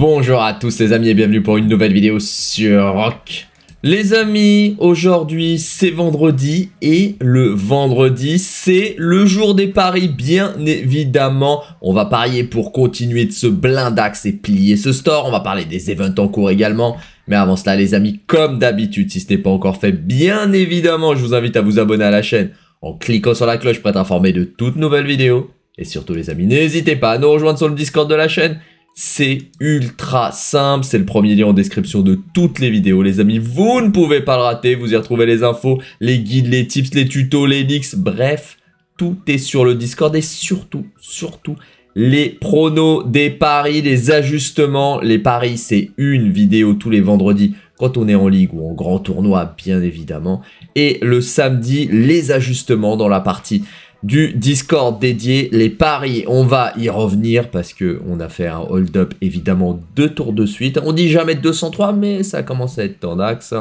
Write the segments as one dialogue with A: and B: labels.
A: Bonjour à tous les amis et bienvenue pour une nouvelle vidéo sur Rock. Les amis, aujourd'hui c'est vendredi et le vendredi c'est le jour des paris bien évidemment. On va parier pour continuer de se blindax et plier ce store. On va parler des events en cours également. Mais avant cela les amis, comme d'habitude, si ce n'est pas encore fait, bien évidemment je vous invite à vous abonner à la chaîne en cliquant sur la cloche pour être informé de toutes nouvelles vidéos. Et surtout les amis, n'hésitez pas à nous rejoindre sur le Discord de la chaîne c'est ultra simple, c'est le premier lien en description de toutes les vidéos les amis, vous ne pouvez pas le rater, vous y retrouvez les infos, les guides, les tips, les tutos, les leaks, bref, tout est sur le Discord et surtout, surtout, les pronos des paris, les ajustements, les paris, c'est une vidéo tous les vendredis quand on est en ligue ou en grand tournoi bien évidemment, et le samedi, les ajustements dans la partie du Discord dédié les paris. On va y revenir parce que on a fait un hold-up évidemment deux tours de suite. On dit jamais 203 mais ça commence à être tendax.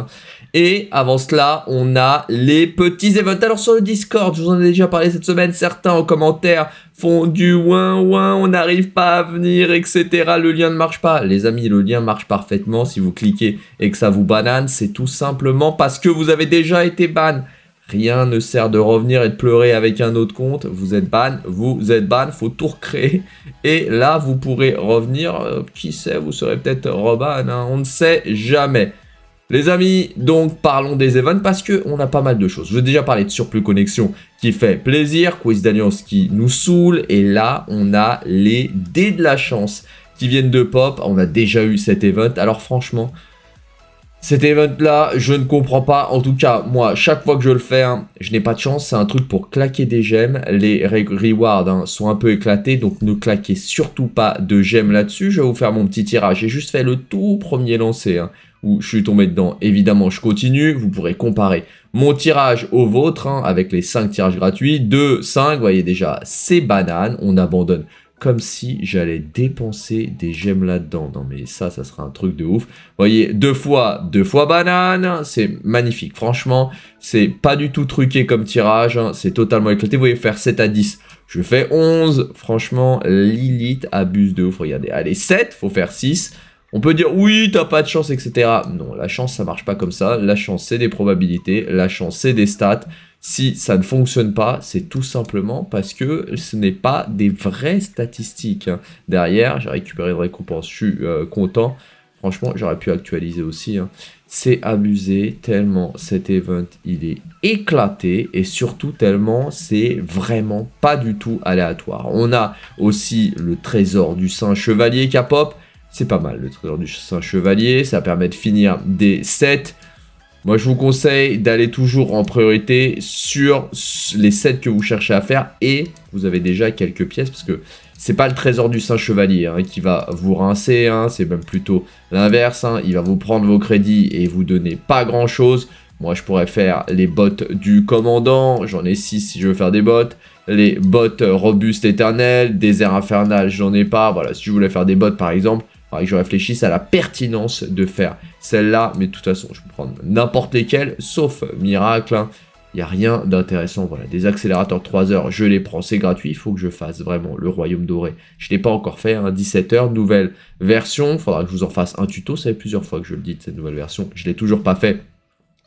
A: Et avant cela, on a les petits events. Alors sur le Discord, je vous en ai déjà parlé cette semaine, certains en commentaire font du ouin ouin, on n'arrive pas à venir, etc. Le lien ne marche pas. Les amis, le lien marche parfaitement si vous cliquez et que ça vous banane, c'est tout simplement parce que vous avez déjà été ban. Rien ne sert de revenir et de pleurer avec un autre compte. Vous êtes ban, vous êtes ban, faut tout recréer. Et là, vous pourrez revenir. Euh, qui sait, vous serez peut-être reban, hein, on ne sait jamais. Les amis, donc parlons des events parce qu'on on a pas mal de choses. Je ai déjà parlé de surplus connexion qui fait plaisir, quiz d'alliance qui nous saoule et là on a les dés de la chance qui viennent de pop. On a déjà eu cet event. Alors franchement, cet event-là, je ne comprends pas. En tout cas, moi, chaque fois que je le fais, hein, je n'ai pas de chance. C'est un truc pour claquer des gemmes. Les rewards hein, sont un peu éclatés, donc ne claquez surtout pas de gemmes là-dessus. Je vais vous faire mon petit tirage. J'ai juste fait le tout premier lancer hein, où je suis tombé dedans. Évidemment, je continue. Vous pourrez comparer mon tirage au vôtre avec les 5 tirages gratuits. 2, 5, vous voyez déjà, c'est banane. On abandonne comme si j'allais dépenser des gemmes là-dedans. Non mais ça, ça sera un truc de ouf. Vous voyez, deux fois, deux fois banane, c'est magnifique. Franchement, c'est pas du tout truqué comme tirage, hein. c'est totalement éclaté. Vous voyez, faire 7 à 10, je fais 11. Franchement, Lilith abuse de ouf, regardez. Allez, 7, faut faire 6. On peut dire oui, t'as pas de chance, etc. Non, la chance, ça marche pas comme ça. La chance, c'est des probabilités. La chance, c'est des stats. Si ça ne fonctionne pas, c'est tout simplement parce que ce n'est pas des vraies statistiques. Hein. Derrière, j'ai récupéré de récompense, je suis euh, content. Franchement, j'aurais pu actualiser aussi. Hein. C'est abusé tellement cet event, il est éclaté et surtout tellement c'est vraiment pas du tout aléatoire. On a aussi le trésor du saint chevalier K-pop c'est pas mal le trésor du Saint-Chevalier, ça permet de finir des sets. Moi je vous conseille d'aller toujours en priorité sur les sets que vous cherchez à faire et vous avez déjà quelques pièces parce que c'est pas le trésor du Saint-Chevalier hein, qui va vous rincer, hein, c'est même plutôt l'inverse, hein. il va vous prendre vos crédits et vous donner pas grand chose. Moi je pourrais faire les bottes du commandant, j'en ai 6 si je veux faire des bottes les bottes robustes éternelles, désert infernal, j'en ai pas. Voilà, si je voulais faire des bottes par exemple, Faudrait que je réfléchisse à la pertinence de faire celle-là, mais de toute façon, je peux prendre n'importe lesquelles, sauf miracle. Il hein. n'y a rien d'intéressant, voilà. Des accélérateurs 3 heures, je les prends, c'est gratuit, il faut que je fasse vraiment le royaume doré. Je ne l'ai pas encore fait, hein, 17 heures, nouvelle version, faudra que je vous en fasse un tuto, ça fait plusieurs fois que je le dis de cette nouvelle version, je ne l'ai toujours pas fait.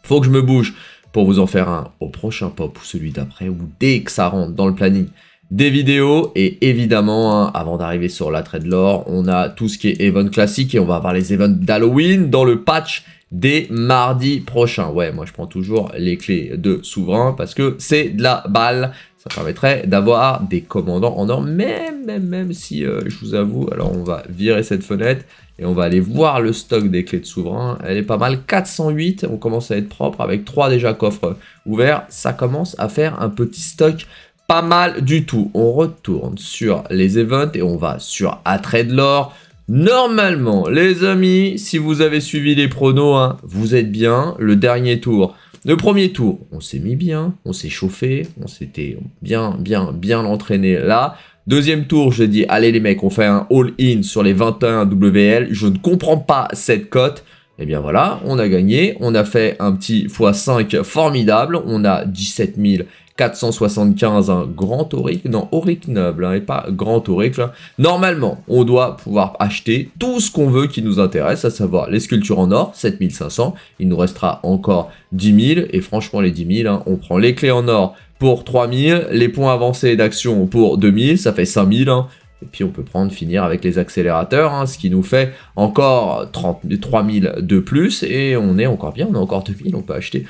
A: Faut que je me bouge pour vous en faire un au prochain pop ou celui d'après, ou dès que ça rentre dans le planning des vidéos et évidemment hein, avant d'arriver sur la trade l'or, on a tout ce qui est event classique et on va avoir les events d'Halloween dans le patch des mardis prochains. Ouais moi je prends toujours les clés de souverain parce que c'est de la balle. Ça permettrait d'avoir des commandants en or même même même si euh, je vous avoue alors on va virer cette fenêtre et on va aller voir le stock des clés de souverain. Elle est pas mal, 408, on commence à être propre avec trois déjà coffres ouverts. Ça commence à faire un petit stock pas mal du tout. On retourne sur les events et on va sur attrait de l'or. Normalement, les amis, si vous avez suivi les pronos, hein, vous êtes bien. Le dernier tour, le premier tour, on s'est mis bien, on s'est chauffé, on s'était bien, bien, bien entraîné là. Deuxième tour, je dis, allez les mecs, on fait un all-in sur les 21 WL. Je ne comprends pas cette cote. Et eh bien voilà, on a gagné, on a fait un petit x5 formidable, on a 17 000 475, un grand auric, non, auric noble, hein, et pas grand auric. Normalement, on doit pouvoir acheter tout ce qu'on veut qui nous intéresse, à savoir les sculptures en or, 7500, il nous restera encore 10 000, et franchement, les 10 000, hein, on prend les clés en or pour 3000, les points avancés d'action pour 2000, ça fait 5000, hein. et puis on peut prendre, finir avec les accélérateurs, ce qui nous fait encore 30, 3000 de plus. Et on est encore bien, on a encore 2000, on peut acheter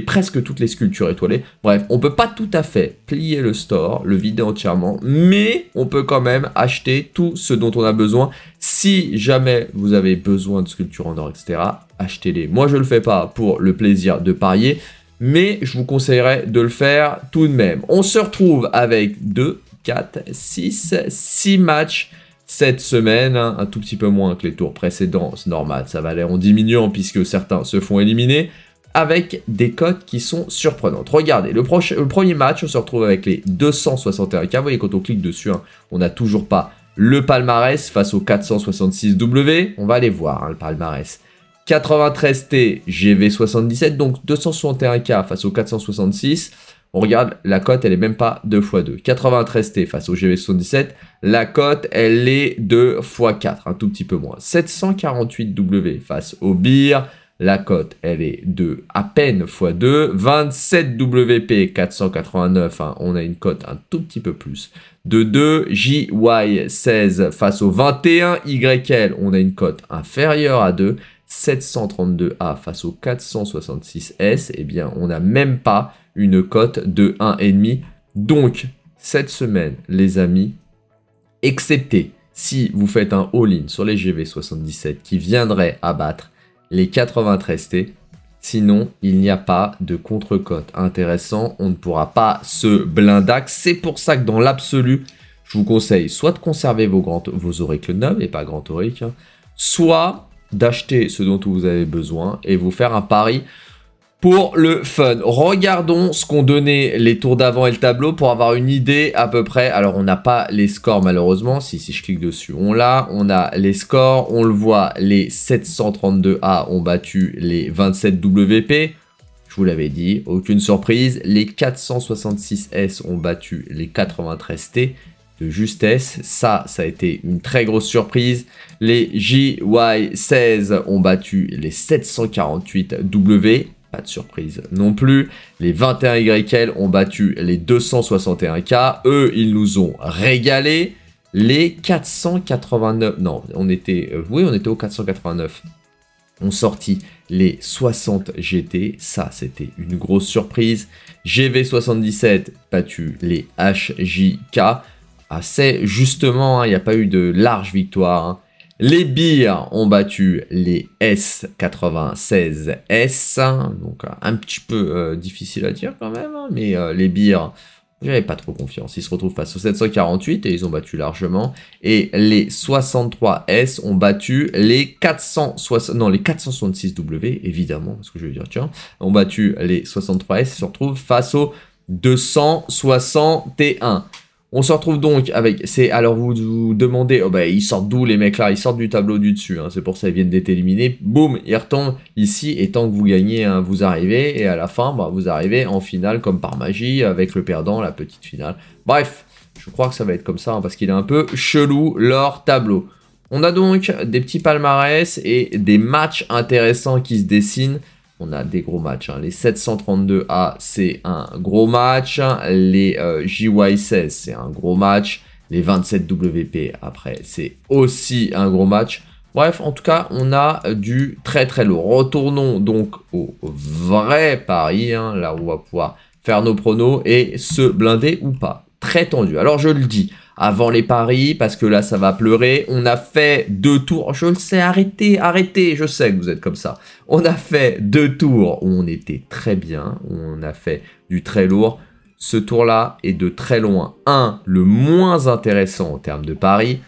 A: presque toutes les sculptures étoilées. Bref, on peut pas tout à fait plier le store, le vider entièrement, mais on peut quand même acheter tout ce dont on a besoin. Si jamais vous avez besoin de sculptures en or, etc., achetez-les. Moi, je le fais pas pour le plaisir de parier, mais je vous conseillerais de le faire tout de même. On se retrouve avec 2, 4, 6, 6 matchs cette semaine, hein. un tout petit peu moins que les tours précédents, c'est normal, ça va aller en diminuant puisque certains se font éliminer avec des cotes qui sont surprenantes. Regardez, le, le, premier match, on se retrouve avec les 261K. Vous voyez, quand on clique dessus, hein, on n'a toujours pas le palmarès face au 466W. On va aller voir hein, le palmarès. 93T GV77, donc 261K face au 466. On regarde, la cote, elle n'est même pas 2 x 2. 93T face au GV77, la cote, elle est 2 x 4, un tout petit peu moins. 748W face au BIR, la cote, elle est de à peine x2. 27 WP 489, on a une cote un tout petit peu plus de 2. JY 16 face au 21. YL, on a une cote inférieure à 2. 732A face au 466S, eh bien, on n'a même pas une cote de 1,5. Donc, cette semaine, les amis, excepté si vous faites un all-in sur les GV77 qui viendrait abattre les 93T. Sinon, il n'y a pas de contre-cote. Intéressant, on ne pourra pas se blindac. C'est pour ça que dans l'absolu, je vous conseille soit de conserver vos, grands, vos oracles neuves et pas grand auric, soit d'acheter ce dont vous avez besoin et vous faire un pari pour le fun. Regardons ce qu'ont donné les tours d'avant et le tableau pour avoir une idée à peu près. Alors, on n'a pas les scores malheureusement. Si, si je clique dessus, on l'a. On a les scores. On le voit, les 732A ont battu les 27WP. Je vous l'avais dit, aucune surprise. Les 466S ont battu les 93T de justesse. Ça, ça a été une très grosse surprise. Les JY16 ont battu les 748W pas de surprise non plus. Les 21 YL ont battu les 261K. Eux, ils nous ont régalé. Les 489... Non, on était... Oui, on était au 489 ont sorti les 60 GT. Ça, c'était une grosse surprise. GV77 battu les HJK. assez ah, justement, hein, il n'y a pas eu de large victoire. Hein. Les Beers ont battu les S96S, donc euh, un petit peu euh, difficile à dire quand même, hein, mais euh, les bires, j'avais pas trop confiance. Ils se retrouvent face aux 748 et ils ont battu largement. Et les 63S ont battu les 460, non les 466W évidemment, parce que je veux dire tiens, ont battu les 63S et se retrouvent face aux 261. On se retrouve donc avec c'est alors vous vous demandez oh bah, ils sortent d'où les mecs là ils sortent du tableau du dessus hein. c'est pour ça ils viennent d'être éliminés boum ils retombent ici et tant que vous gagnez hein, vous arrivez et à la fin bah, vous arrivez en finale comme par magie avec le perdant la petite finale bref je crois que ça va être comme ça hein, parce qu'il est un peu chelou leur tableau on a donc des petits palmarès et des matchs intéressants qui se dessinent on a des gros matchs. Hein. Les 732A, c'est un gros match. Les euh, JY16, c'est un gros match. Les 27WP, après, c'est aussi un gros match. Bref, en tout cas, on a du très très lourd. Retournons donc au vrai pari, hein, là où on va pouvoir faire nos pronos et se blinder ou pas très tendu. Alors je le dis, avant les paris, parce que là ça va pleurer, on a fait deux tours, je le sais, arrêtez, arrêtez, je sais que vous êtes comme ça. On a fait deux tours où on était très bien, où on a fait du très lourd. Ce tour-là est de très loin, un, le moins intéressant en termes de paris,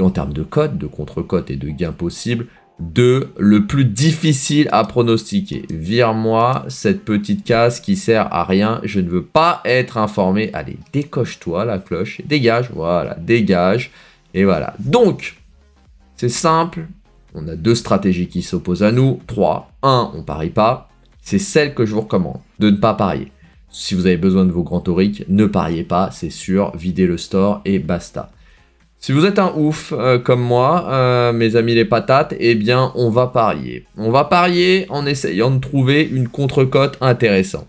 A: en termes de cote, de contre-cote et de gains possibles, de le plus difficile à pronostiquer. Vire-moi cette petite case qui sert à rien. Je ne veux pas être informé. Allez, décoche-toi la cloche. Dégage, voilà, dégage. Et voilà. Donc, c'est simple. On a deux stratégies qui s'opposent à nous. 3, 1, on parie pas. C'est celle que je vous recommande, de ne pas parier. Si vous avez besoin de vos grands toriques, ne pariez pas, c'est sûr, videz le store et basta. Si vous êtes un ouf euh, comme moi, euh, mes amis les patates, eh bien on va parier. On va parier en essayant de trouver une contre-cote intéressante.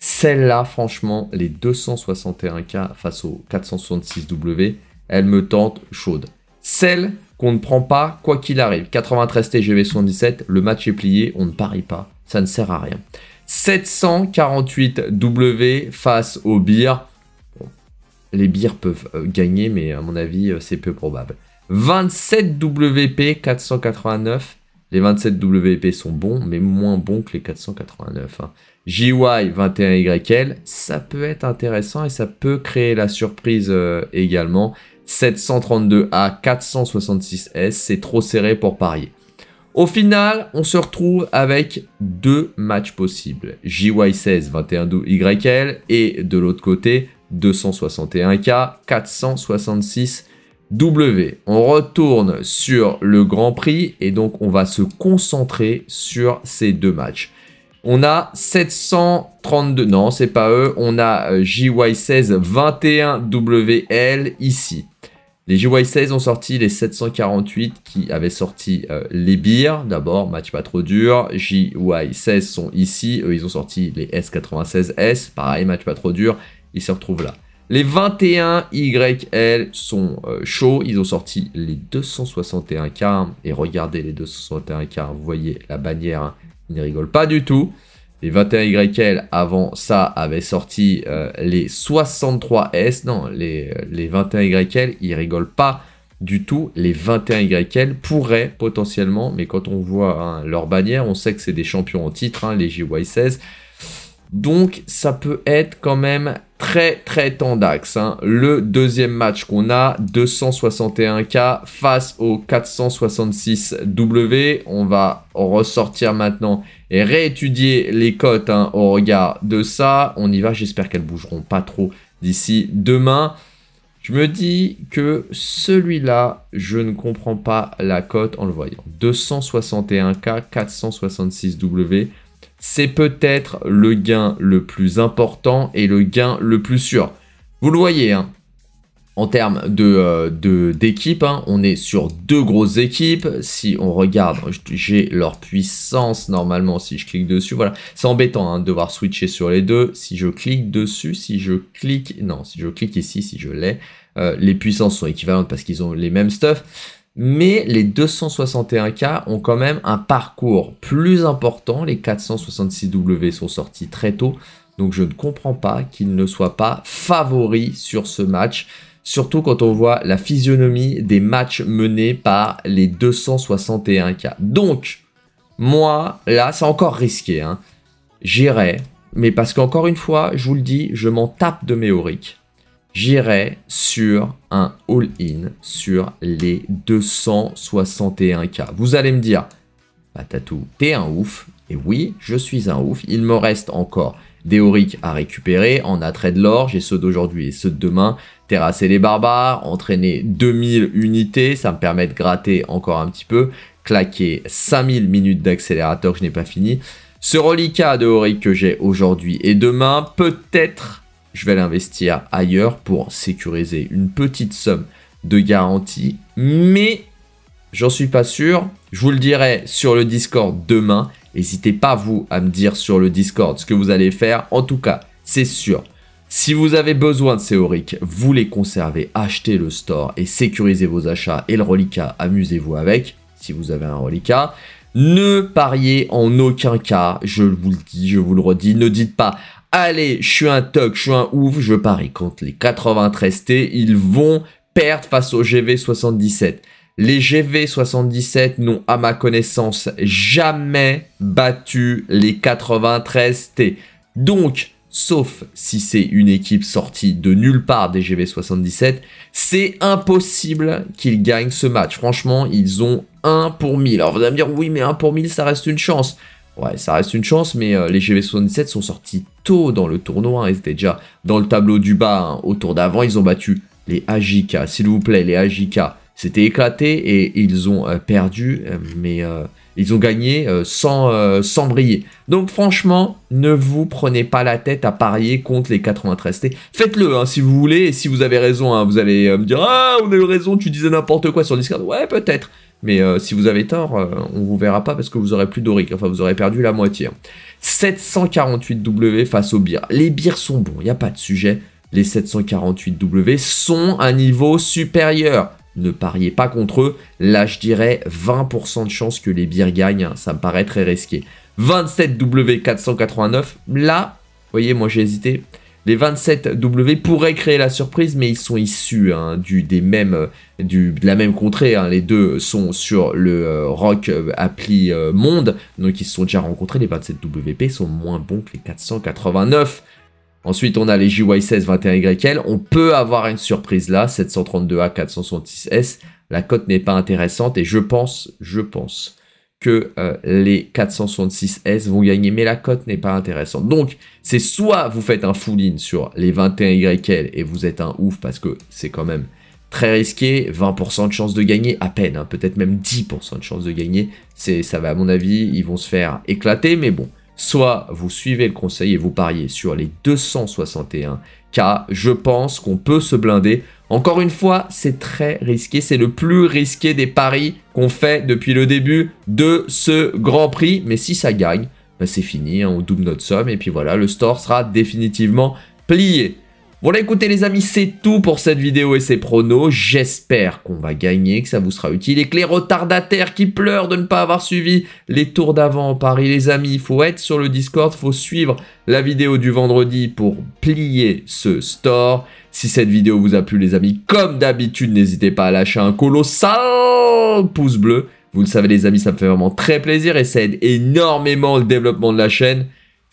A: Celle-là, franchement, les 261K face aux 466W, elle me tente chaude. Celle qu'on ne prend pas quoi qu'il arrive. 93 TGV 77, le match est plié, on ne parie pas, ça ne sert à rien. 748W face au beer les bières peuvent euh, gagner, mais à mon avis, euh, c'est peu probable. 27 WP 489. Les 27 WP sont bons, mais moins bons que les 489. JY 21YL, ça peut être intéressant et ça peut créer la surprise euh, également. 732A, 466S, c'est trop serré pour parier. Au final, on se retrouve avec deux matchs possibles. JY16, 21YL et de l'autre côté, 261K, 466 W. On retourne sur le Grand Prix et donc on va se concentrer sur ces deux matchs. On a 732, non c'est pas eux, on a euh, JY16 21WL ici. Les JY16 ont sorti les 748 qui avaient sorti euh, les Beers. D'abord, match pas trop dur. JY16 sont ici. Eux, ils ont sorti les S96S. Pareil, match pas trop dur. Il se retrouve là. Les 21 YL sont euh, chauds. Ils ont sorti les 261 quarts. Hein. Et regardez les 261 quarts. Vous voyez la bannière. Hein. ils ne rigolent pas du tout. Les 21 YL avant ça avaient sorti euh, les 63S. Non, les, 21 euh, YL, ils rigolent pas du tout. Les 21 YL pourraient potentiellement, mais quand on voit hein, leur bannière, on sait que c'est des champions en titre, les JY16. Donc ça peut être quand même très très tendax. Hein. Le deuxième match qu'on a, 261K face au 466W. On va ressortir maintenant et réétudier les cotes hein, au regard de ça. On y va, j'espère qu'elles bougeront pas trop d'ici demain. Je me dis que celui-là, je ne comprends pas la cote en le voyant. 261K, 466W c'est peut-être le gain le plus important et le gain le plus sûr. Vous le voyez, hein. en termes de euh, d'équipe, de, hein, on est sur deux grosses équipes. Si on regarde, j'ai leur puissance normalement si je clique dessus. Voilà, c'est embêtant hein, de devoir switcher sur les deux. Si je clique dessus, si je clique, non, si je clique ici, si je l'ai, euh, les puissances sont équivalentes parce qu'ils ont les mêmes stuff. Mais les 261 k ont quand même un parcours plus important. Les 466W sont sortis très tôt. Donc je ne comprends pas qu'ils ne soient pas favoris sur ce match. Surtout quand on voit la physionomie des matchs menés par les 261 k Donc, moi, là, c'est encore risqué. Hein. J'irai. Mais parce qu'encore une fois, je vous le dis, je m'en tape de mes j'irai sur un all-in sur les 261K. Vous allez me dire, Patatou, t'es un ouf. Et oui, je suis un ouf. Il me reste encore des oriques à récupérer en attrait de l'or. J'ai ceux d'aujourd'hui et ceux de demain. Terrasser les barbares, entraîner 2000 unités, ça me permet de gratter encore un petit peu. Claquer 5000 minutes d'accélérateur que je n'ai pas fini. Ce reliquat de auric que j'ai aujourd'hui et demain, peut-être je vais l'investir ailleurs pour sécuriser une petite somme de garantie. Mais j'en suis pas sûr. Je vous le dirai sur le Discord demain. N'hésitez pas vous à me dire sur le Discord ce que vous allez faire. En tout cas, c'est sûr. Si vous avez besoin de ces vous les conservez, achetez le store et sécurisez vos achats et le reliquat, amusez-vous avec, si vous avez un reliquat. Ne pariez en aucun cas, je vous le dis, je vous le redis, ne dites pas allez, je suis un toc, je suis un ouf, je parie contre les 93T, ils vont perdre face au GV77. Les GV77 n'ont, à ma connaissance, jamais battu les 93T. Donc, sauf si c'est une équipe sortie de nulle part des GV77, c'est impossible qu'ils gagnent ce match. Franchement, ils ont 1 pour 1000. Alors vous allez me dire, oui, mais 1 pour 1000, ça reste une chance. Ouais, ça reste une chance, mais euh, les GV77 sont sortis tôt dans le tournoi. Hein, ils étaient déjà dans le tableau du bas. autour hein, Au tour d'avant, ils ont battu les AJK. S'il vous plaît, les AJK C'était éclaté et ils ont euh, perdu, euh, mais ils ont gagné sans, sans, briller. Donc franchement, ne vous prenez pas la tête à parier contre les 93T. Faites-le hein, si vous voulez, et si vous avez raison, vous allez me dire « Ah, on a eu raison, tu disais n'importe quoi sur Discord ». Ouais, peut-être, mais euh, si vous avez tort, on euh, on vous verra pas parce que vous aurez plus d'Auric. Enfin, vous aurez perdu la moitié. 748W hein. face aux bires. Les bires sont bons, il n'y a pas de sujet. Les 748W sont à niveau supérieur. Ne pariez pas contre eux. Là, je dirais 20% de chance que les bières gagnent. Hein. Ça me paraît très risqué. 27W489. Là, vous voyez, moi j'ai hésité. Les 27W pourraient créer la surprise, mais ils sont issus hein, du, des mêmes, du, de la même contrée. Hein. Les deux sont sur le euh, rock euh, appli euh, monde, donc ils se sont déjà rencontrés. Les 27WP sont moins bons que les 489. Ensuite, on a les JY16 21YL. On peut avoir une surprise là, 732A 466S. La cote n'est pas intéressante et je pense, je pense que euh, les 466S vont gagner, mais la cote n'est pas intéressante. Donc, c'est soit vous faites un full-in sur les 21YL et vous êtes un ouf parce que c'est quand même très risqué, 20% de chance de gagner, à peine, hein. peut-être même 10% de chance de gagner, c'est ça va à mon avis, ils vont se faire éclater, mais bon. Soit vous suivez le conseil et vous pariez sur les 261K, je pense qu'on peut se blinder encore une fois, c'est très risqué. C'est le plus risqué des paris qu'on fait depuis le début de ce Grand Prix. Mais si ça gagne, bah, c'est fini. Hein, on double notre somme. Et puis voilà, le store sera définitivement plié. Voilà, écoutez les amis, c'est tout pour cette vidéo et ces pronos. J'espère qu'on va gagner, que ça vous sera utile et que les retardataires qui pleurent de ne pas avoir suivi les tours d'avant en Paris, les amis, il faut être sur le Discord, Il faut suivre la vidéo du vendredi pour plier ce store. Si cette vidéo vous a plu les amis, comme d'habitude, n'hésitez pas à lâcher un colossal pouce bleu. Vous le savez les amis, ça me fait vraiment très plaisir et ça aide énormément le développement de la chaîne.